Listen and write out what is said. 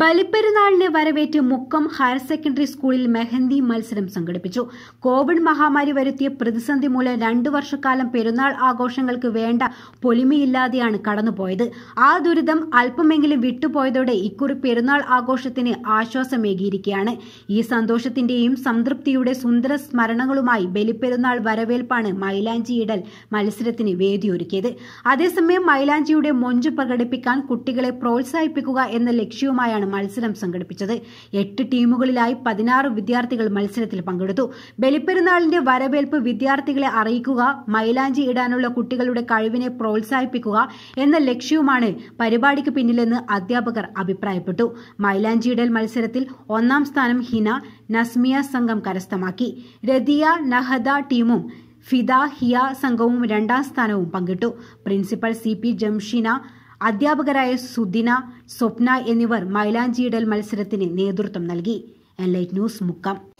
ബലിപ്പെരുന്നാളിനെ വരവേറ്റ് Mukkam higher secondary സ്കൂളിൽ മെഹന്തി മത്സരം സംഘടിപ്പിച്ചു കോവിഡ് മഹാമാരി വരുത്തിയ പ്രതിസന്ധി മൂലം രണ്ടു വർഷക്കാലം പെരുന്നാൾ ആഘോഷങ്ങൾക്ക് വേണ്ട പൊലിമയില്ലാതെയാണ് കടന്നുപോയത് ആ ദുരിതം അല്പമെങ്കിലും വിട്ടുപോയതോടെ ഇക്കുറി പെരുന്നാൾ ആഘോഷത്തിന് ആശ്വാസമേകിയിരിക്കുകയാണ് ഈ സന്തോഷത്തിന്റെയും സംതൃപ്തിയുടെ സുന്ദര സ്മരണകളുമായി ബലിപ്പെരുന്നാൾ വരവേൽപ്പാണ് മൈലാഞ്ചി ഇടൽ മത്സരത്തിന് വേദിയൊരുക്കിയത് അതേസമയം മൈലാഞ്ചിയുടെ മൊഞ്ച് പ്രകടിപ്പിക്കാൻ കുട്ടികളെ പ്രോത്സാഹിപ്പിക്കുക എന്ന ലക്ഷ്യവുമായി ജില്ലകളിലാണ് മത്സരം സംഘടിപ്പിച്ചത് എട്ട് ടീമുകളിലായി പതിനാറ് വിദ്യാർത്ഥികൾ മത്സരത്തിൽ പങ്കെടുത്തു ബലിപ്പെരുന്നാളിന്റെ വരവേൽപ്പ് വിദ്യാർത്ഥികളെ അറിയിക്കുക മൈലാഞ്ചി ഇടാനുള്ള കുട്ടികളുടെ കഴിവിനെ പ്രോത്സാഹിപ്പിക്കുക എന്ന ലക്ഷ്യവുമാണ് പരിപാടിക്ക് പിന്നിലെന്ന് അധ്യാപകർ അഭിപ്രായപ്പെട്ടു മൈലാഞ്ചി ഇടൽ മത്സരത്തിൽ ഒന്നാം സ്ഥാനം ഹിന നസ്മിയ സംഘം കരസ്ഥമാക്കി രതിയ നഹദ ടീമും ഫിദ ഹിയ സംഘവും രണ്ടാം സ്ഥാനവും പങ്കിട്ടു പ്രിൻസിപ്പൽ സി പി ജംഷീന അധ്യാപകരായ സുദിന സ്വപ്ന എന്നിവർ മൈലാഞ്ചിയിടൽ മത്സരത്തിന് നേതൃത്വം നൽകി എൻ ലൈറ്റ് ന്യൂസ് മുക്കം